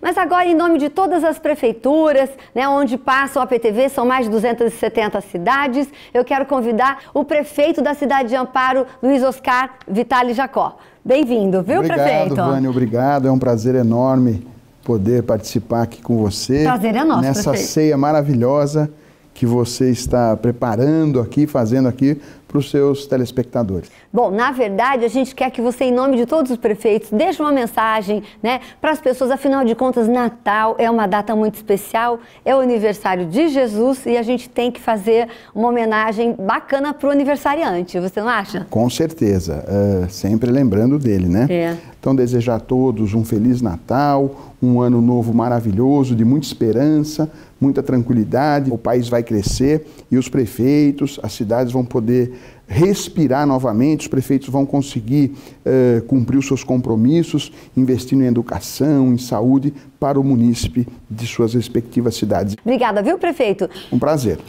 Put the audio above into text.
Mas agora, em nome de todas as prefeituras, né, onde passa o APTV, são mais de 270 cidades, eu quero convidar o prefeito da cidade de Amparo, Luiz Oscar Vitale Jacó. Bem-vindo, viu, obrigado, prefeito? Obrigado, Vânia, obrigado. É um prazer enorme poder participar aqui com você. Prazer é nosso, Nessa prefeito. ceia maravilhosa que você está preparando aqui, fazendo aqui para os seus telespectadores? Bom, na verdade, a gente quer que você, em nome de todos os prefeitos, deixe uma mensagem né, para as pessoas. Afinal de contas, Natal é uma data muito especial, é o aniversário de Jesus e a gente tem que fazer uma homenagem bacana para o aniversariante, você não acha? Com certeza, uh, sempre lembrando dele, né? É. Então, desejar a todos um Feliz Natal, um ano novo maravilhoso, de muita esperança, muita tranquilidade. O país vai crescer e os prefeitos, as cidades vão poder respirar novamente, os prefeitos vão conseguir eh, cumprir os seus compromissos, investindo em educação, em saúde, para o munícipe de suas respectivas cidades. Obrigada, viu, prefeito? Um prazer.